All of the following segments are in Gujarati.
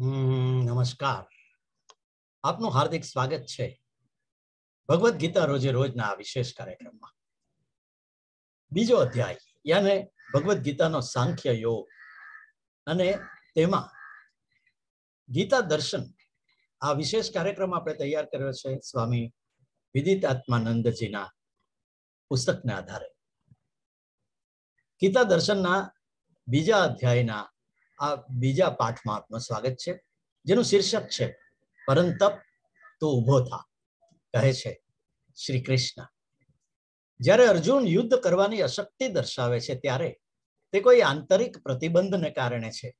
નમસ્કાર આપનું હાર્દિક સ્વાગત છે ભગવદ્ ગીતા રોજે રોજના આ વિશેષ કાર્યક્રમમાં બીજો અધ્યાય યાને ભગવદ્ ગીતાનો સાંખ્ય યોગ અને તેમાં ગીતા દર્શન આ વિશેષ કાર્યક્રમ આપણે તૈયાર કર્યો છે સ્વામી વિદિત આત્માનંદજીના પુસ્તકના આધારે ગીતા દર્શનના બીજા અધ્યાયના આ બીજા પાઠમાં આપનું સ્વાગત છે જેનું શીર્ષક છે પરંતપ તો ઉભો થા કહે છે શ્રી કૃષ્ણ જ્યારે અર્જુન યુદ્ધ કરવાની અશક્તિ દર્શાવે છે ત્યારે તે કોઈ આંતરિક પ્રતિબંધને કારણે છે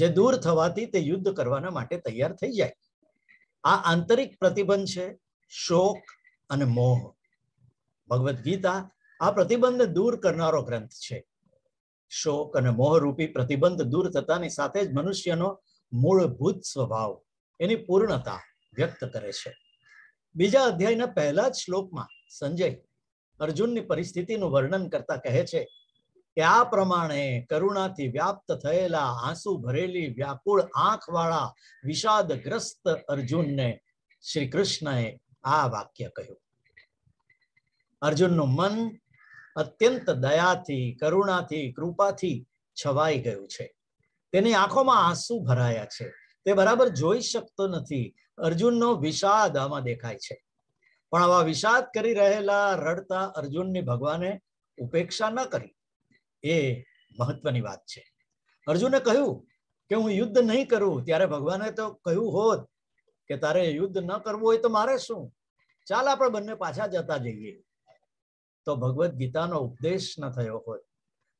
જે દૂર થવાથી તે યુદ્ધ કરવાના માટે તૈયાર થઈ જાય આ આંતરિક પ્રતિબંધ છે શોક અને મોહ ભગવદ્ ગીતા આ પ્રતિબંધ દૂર કરનારો ગ્રંથ છે શોક અને મોહરૂપી પ્રતિબંધ દૂર થતાની સાથે જ મનુષ્યનો મૂળભૂત સ્વભાવ એની પૂર્ણતા વ્યક્ત કરે છે બીજા અધ્યાયના પહેલા જ શ્લોકમાં સંજય અર્જુનની પરિસ્થિતિનું વર્ણન કરતા કહે છે કે આ પ્રમાણે કરુણાથી વ્યાપ્ત થયેલા આંસુ ભરેલી વ્યાકુળ આંખવાળા વિષાદગ્રસ્ત અર્જુનને શ્રી કૃષ્ણએ આ વાક્ય કહ્યું અર્જુનનું મન અત્યંત દયાથી કરુણાથી કૃપાથી છવાઈ ગયું છે તેની આંખોમાં આંસુ ભરાયા છે તે બરાબર જોઈ શકતો નથી અર્જુનનો વિષાદ આમાં દેખાય છે પણ આવા વિષાદ કરી રહેલા રડતા અર્જુનની ભગવાને ઉપેક્ષા ન કરી એ મહત્વની વાત છે અર્જુને કહ્યું કે હું યુદ્ધ નહીં કરું ત્યારે ભગવાને તો કહ્યું હોત કે તારે યુદ્ધ ન કરવું હોય તો મારે શું ચાલ આપણે બંને પાછા જતા જઈએ તો ભગવદ્ ગીતાનો ઉપદેશ ન થયો હોત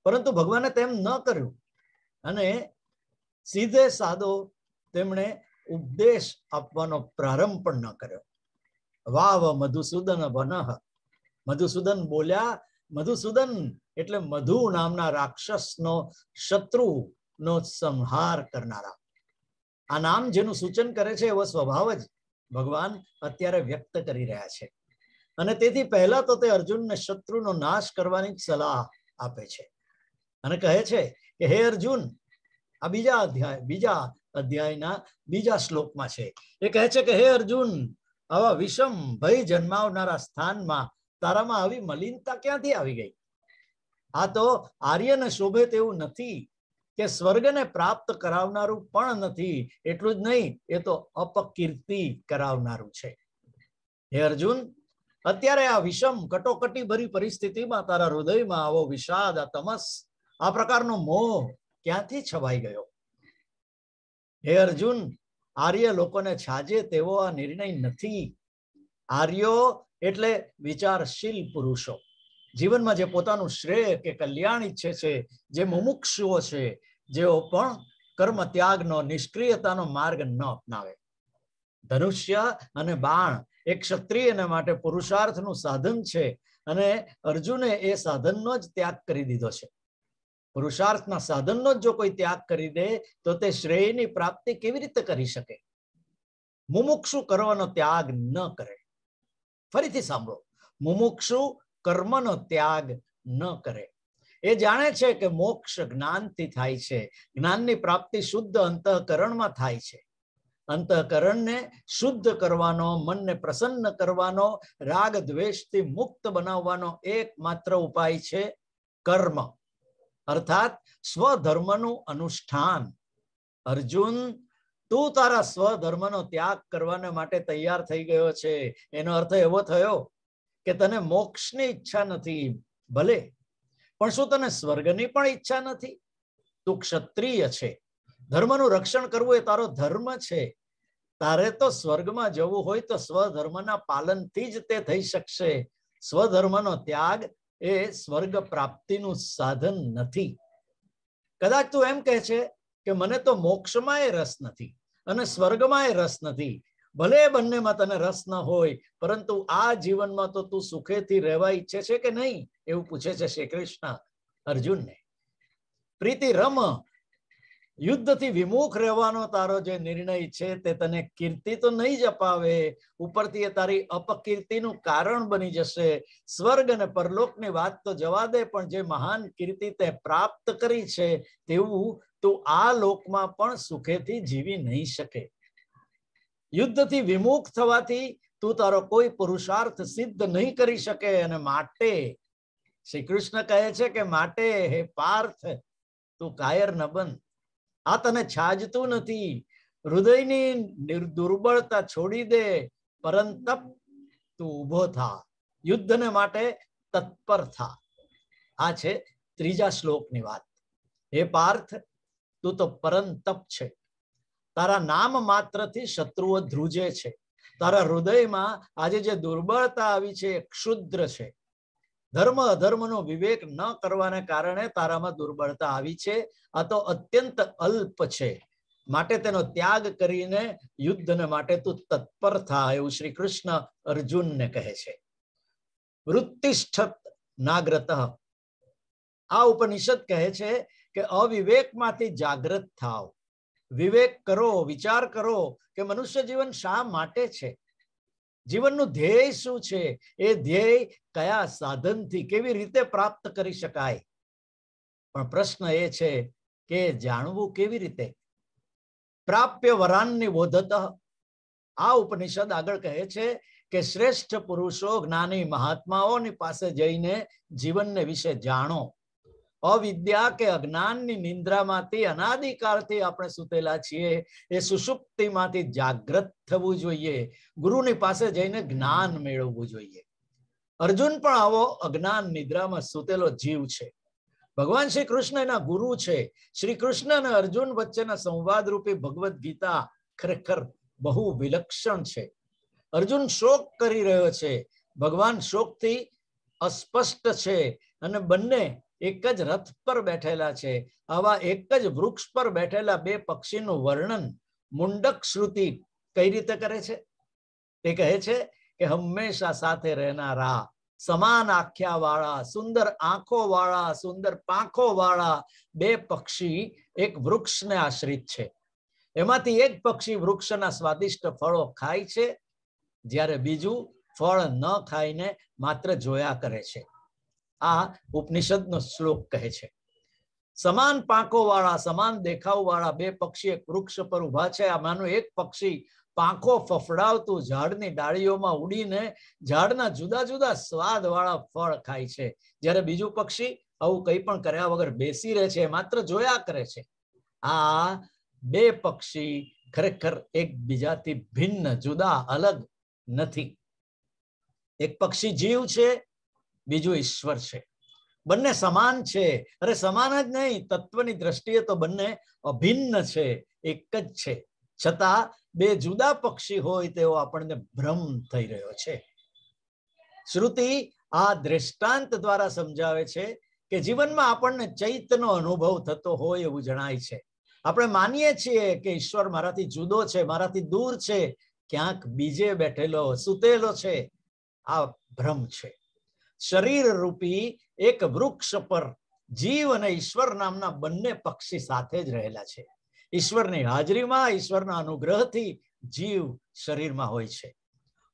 પરંતુ ભગવાને તેમ ન કર્યું અને સીધે સાદો તેમણે ઉપદેશ આપવાનો પ્રારંભ પણ ન કર્યો વાવ મધુસૂદન વનહ મધુસૂદન બોલ્યા મધુસૂદન એટલે મધુ નામના રાક્ષસનો શત્રુ નો સંહાર કરનારા આ નામ જેનું સૂચન કરે છે એવો સ્વભાવ જ ભગવાન અત્યારે વ્યક્ત કરી રહ્યા છે અને તેથી પહેલા તો તે અર્જુનને શત્રુનો નાશ કરવાની સલાહ આપે છે અને કહે છે કે હે અર્જુન આ બીજા અધ્યાય બીજા અધ્યાયના બીજા શ્લોકમાં છે એ કહે છે કે હે અર્જુન આવા વિષમ ભય જન્માવનારા સ્થાનમાં તારામાં આવી મલિનતા ક્યાંથી આવી ગઈ આ તો આર્યને શોભે તેવું નથી કે સ્વર્ગને પ્રાપ્ત કરાવનારું પણ નથી એટલું જ નહીં એ તો અપકીર્તિ કરાવનારું છે હે અર્જુન અત્યારે આ વિષમ કટોકટી ભરી પરિસ્થિતિમાં તારા હૃદયમાં આવો વિષાદ આ તમસ આ પ્રકારનો મોહ ક્યાંથી છવાઈ ગયો હે અર્જુન આર્ય લોકોને છાજે તેવો આ નિર્ણય નથી આર્યો એટલે વિચારશીલ પુરુષો જીવનમાં જે પોતાનું શ્રેય કે કલ્યાણ ઈચ્છે છે જે મુમુક્ષુઓ છે જેઓ પણ કર્મ ત્યાગનો નિષ્ક્રિયતાનો માર્ગ ન અપનાવે ધનુષ્ય અને બાણ એ ક્ષત્રિય માટે પુરુષાર્થનું સાધન છે અને અર્જુને એ સાધનનો જ ત્યાગ કરી દીધો છે પુરુષાર્થના સાધનનો જ જો કોઈ ત્યાગ કરી દે તો તે શ્રેયની પ્રાપ્તિ કેવી રીતે કરી શકે મુમુક્ષુ કરવાનો ત્યાગ ન કરે ફરીથી સાંભળો મુમુક્ષુ કર્મનો ત્યાગ ન કરે એ જાણે છે કે મોક્ષ જ્ઞાનથી થાય છે જ્ઞાનની પ્રાપ્તિ શુદ્ધ અંતઃકરણમાં થાય છે અંતઃકરણને શુદ્ધ કરવાનો મનને પ્રસન્ન કરવાનો રાગ દ્વેષથી મુક્ત બનાવવાનો એકમાત્ર ઉપાય છે કર્મ અર્થાત સ્વધર્મનું અનુષ્ઠાન અર્જુન તું તારા સ્વધર્મનો ત્યાગ કરવાને માટે તૈયાર થઈ ગયો છે એનો અર્થ એવો થયો કે તને મોક્ષની ઈચ્છા નથી ભલે પણ શું તને સ્વર્ગની પણ ઈચ્છા નથી તું ક્ષત્રિય છે ધર્મનું રક્ષણ કરવું એ તારો ધર્મ છે તારે તો સ્વર્ગમાં જવું હોય તો સ્વધર્મના પાલનથી જ તે થઈ શકશે સ્વધર્મનો ત્યાગ એ સ્વર્ગ પ્રાપ્તિનું સાધન નથી કદાચ તું એમ કહે છે કે મને તો મોક્ષમાં એ રસ નથી અને સ્વર્ગમાં એ રસ નથી ભલે બંનેમાં તને રસ ન હોય પરંતુ આ જીવનમાં તો તું સુખેથી રહેવા ઈચ્છે છે કે નહીં એવું પૂછે છે શ્રી કૃષ્ણ અર્જુનને પ્રીતિ રમ યુદ્ધથી વિમુખ રહેવાનો તારો જે નિર્ણય છે તે તને કીર્તિ તો નહીં જ અપાવે ઉપરથી એ તારી અપકીર્તિનું કારણ બની જશે સ્વર્ગ અને પરલોકની વાત તો જવા દે પણ જે મહાન કીર્તિ તે પ્રાપ્ત કરી છે તેવું તું આ લોકમાં પણ સુખેથી જીવી નહીં શકે યુદ્ધથી વિમુખ થવાથી તું તારો કોઈ પુરુષાર્થ સિદ્ધ નહીં કરી શકે અને માટે શ્રી કૃષ્ણ કહે છે કે માટે હે પાર્થ તું કાયર ન બન આ તને છાજતું નથી હૃદયની દુર્બળતા છોડી દે પરંતપ તું ઉભો થા યુદ્ધને માટે તત્પર થા આ છે ત્રીજા શ્લોકની વાત હે પાર્થ તું તો પરંતપ છે તારા નામ માત્રથી શત્રુઓ ધ્રુજે છે તારા હૃદયમાં આજે જે દુર્બળતા આવી છે એ ક્ષુદ્ર છે ધર્મ અધર્મનો વિવેક ન કરવાને કારણે તારામાં દુર્બળતા આવી છે આ તો અત્યંત અલ્પ છે માટે તેનો ત્યાગ કરીને યુદ્ધને માટે તું તત્પર થા એવું શ્રી કૃષ્ણ અર્જુનને કહે છે વૃત્તિષ્ઠ નાગ્રત આ ઉપનિષદ કહે છે કે અવિવેકમાંથી જાગ્રત થાવ વિવેક કરો વિચાર કરો કે મનુષ્ય જીવન શા માટે છે જીવનનું ધ્યેય શું છે એ ધ્યેય કયા સાધનથી કેવી રીતે પ્રાપ્ત કરી શકાય પણ પ્રશ્ન એ છે કે જાણવું કેવી રીતે પ્રાપ્ય વરાનની બોધત આ ઉપનિષદ આગળ કહે છે કે શ્રેષ્ઠ પુરુષો જ્ઞાની મહાત્માઓની પાસે જઈને જીવનને વિશે જાણો અવિદ્યા કે અજ્ઞાનની નિંદ્રામાંથી અનાદિકાળથી આપણે સુતેલા છીએ એ સુષુપ્તિમાંથી જાગ્રત થવું જોઈએ ગુરુની પાસે જઈને જ્ઞાન મેળવવું જોઈએ અર્જુન પણ આવો અજ્ઞાન નિદ્રામાં સુતેલો જીવ છે ભગવાન શ્રી કૃષ્ણ એના ગુરુ છે શ્રી કૃષ્ણ અને અર્જુન વચ્ચેના સંવાદ રૂપી ભગવદ્ ગીતા ખરેખર બહુ વિલક્ષણ છે અર્જુન શોક કરી રહ્યો છે ભગવાન શોકથી અસ્પષ્ટ છે અને બંને એક જ રથ પર બેઠેલા છે આવા એક જ વૃક્ષ પર બેઠેલા બે પક્ષીનું વર્ણન મુંડક શ્રુતિ કઈ રીતે કરે છે તે કહે છે કે હંમેશા સાથે રહેનારા સમાન આખ્યા વાળા સુંદર આંખો વાળા સુંદર પાંખો વાળા બે પક્ષી એક વૃક્ષને આશ્રિત છે એમાંથી એક પક્ષી વૃક્ષના સ્વાદિષ્ટ ફળો ખાય છે જ્યારે બીજું ફળ ન ખાઈને માત્ર જોયા કરે છે આ ઉપનિષદનો શ્લોક કહે છે સમાન પાંખો વાળા સમાન દેખાવ વાળા બે પક્ષી એક વૃક્ષ પર ઉભા છે આ એક પક્ષી પાંખો ફફડાવતું ઝાડની ડાળીઓમાં ઉડીને ઝાડના જુદા જુદા સ્વાદ વાળા ફળ ખાય છે જ્યારે બીજું પક્ષી આવું કંઈ પણ કર્યા વગર બેસી રહે છે માત્ર જોયા કરે છે આ બે પક્ષી ખરેખર એકબીજાથી ભિન્ન જુદા અલગ નથી એક પક્ષી જીવ છે બીજું ઈશ્વર છે બંને સમાન છે અરે સમાન જ નહીં તત્વની દ્રષ્ટિએ તો બંને અભિન્ન છે એક જ છે છતાં બે જુદા પક્ષી હોય તેવો આપણને ભ્રમ થઈ રહ્યો છે શ્રુતિ આ દ્રષ્ટાંત દ્વારા સમજાવે છે કે જીવનમાં આપણને ચૈતનો અનુભવ થતો હોય એવું જણાય છે આપણે માનીએ છીએ કે ઈશ્વર મારાથી જુદો છે મારાથી દૂર છે ક્યાંક બીજે બેઠેલો સુતેલો છે આ ભ્રમ છે શરીર રૂપી એક વૃક્ષ પર જીવ અને ઈશ્વર નામના બંને પક્ષી સાથે જ રહેલા છે ઈશ્વરની હાજરીમાં ઈશ્વરના અનુગ્રહથી જીવ શરીરમાં હોય છે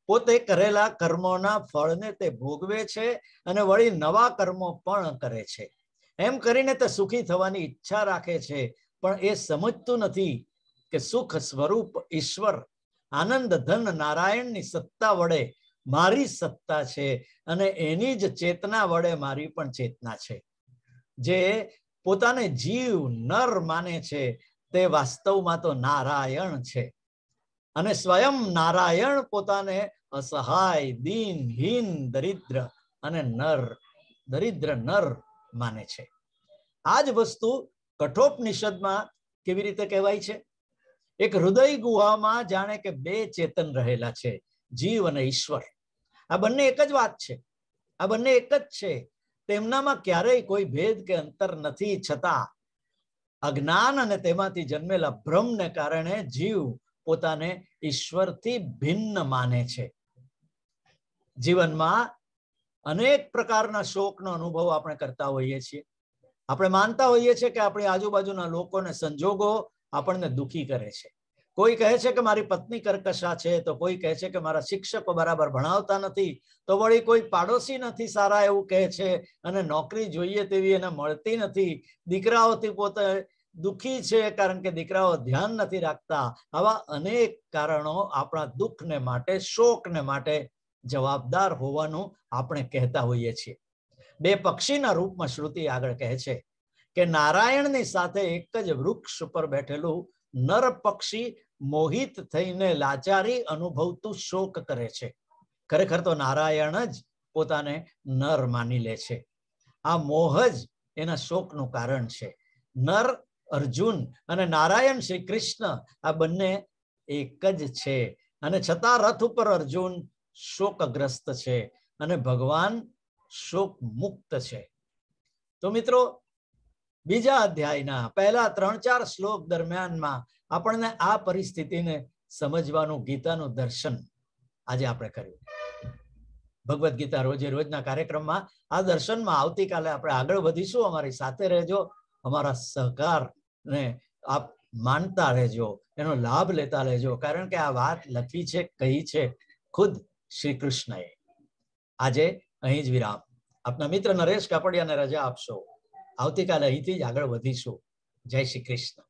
પોતે કરેલા કર્મોના ફળને તે ભોગવે છે અને વળી નવા કર્મો પણ કરે છે એમ કરીને તે સુખી થવાની ઈચ્છા રાખે છે પણ એ સમજતું નથી કે સુખ સ્વરૂપ ઈશ્વર આનંદ ધન નારાયણની સત્તા વડે મારી સત્તા છે અને એની જ ચેતના વડે મારી પણ ચેતના છે જે પોતાને જીવ નર માને છે તે વાસ્તવમાં તો નારાયણ છે અને સ્વયં નારાયણ પોતાને અસહાય દીનહીન દરિદ્ર અને નર દરિદ્ર નર માને છે આ જ વસ્તુ કઠોપનિષદમાં કેવી રીતે કહેવાય છે એક હૃદય ગુહામાં જાણે કે બે ચેતન રહેલા છે જીવ અને ઈશ્વર આ બંને એક જ વાત છે આ બંને એક જ છે તેમનામાં ક્યારેય કોઈ ભેદ કે અંતર નથી છતાં અજ્ઞાન અને તેમાંથી જન્મેલા ભ્રમને કારણે જીવ પોતાને ઈશ્વરથી ભિન્ન માને છે જીવનમાં અનેક પ્રકારના શોકનો અનુભવ આપણે કરતા હોઈએ છીએ આપણે માનતા હોઈએ છીએ કે આપણી આજુબાજુના લોકોને સંજોગો આપણને દુખી કરે છે કોઈ કહે છે કે મારી પત્ની કરકશા છે તો કોઈ કહે છે કે મારા શિક્ષકો બરાબર ભણાવતા નથી તો વળી કોઈ પાડોશી નથી સારા એવું કહે છે અને નોકરી જોઈએ તેવી એને મળતી નથી દીકરાઓથી પોતે દુઃખી છે કારણ કે દીકરાઓ ધ્યાન નથી રાખતા આવા અનેક કારણો આપણા દુઃખને માટે શોકને માટે જવાબદાર હોવાનું આપણે કહેતા હોઈએ છીએ બે પક્ષીના રૂપમાં શ્રુતિ આગળ કહે છે કે નારાયણની સાથે એક જ વૃક્ષ ઉપર બેઠેલું નર પક્ષી મોહિત થઈને લાચારી અનુભવતું શોક કરે છે ખરેખર તો નારાયણ જ પોતાને નર માની લે છે આ મોહ જ એના શોકનું કારણ છે નર અર્જુન અને નારાયણ શ્રી કૃષ્ણ આ બંને એક જ છે અને છતાં રથ ઉપર અર્જુન શોકગ્રસ્ત છે અને ભગવાન શોક મુક્ત છે તો મિત્રો બીજા અધ્યાયના પહેલા ત્રણ ચાર શ્લોક દરમિયાનમાં આપણને આ પરિસ્થિતિને સમજવાનું ગીતાનું દર્શન આજે આપણે કર્યું ભગવદ્ ગીતા રોજે રોજના કાર્યક્રમમાં આ દર્શનમાં આવતીકાલે આપણે આગળ વધીશું અમારી સાથે રહેજો અમારા સહકારને આપ માનતા રહેજો એનો લાભ લેતા રહેજો કારણ કે આ વાત લખી છે કહી છે ખુદ શ્રી કૃષ્ણએ આજે અહીં જ વિરામ આપના મિત્ર નરેશ કાપડિયાને રજા આપશો આવતીકાલે અહીંથી જ આગળ વધીશું જય શ્રી કૃષ્ણ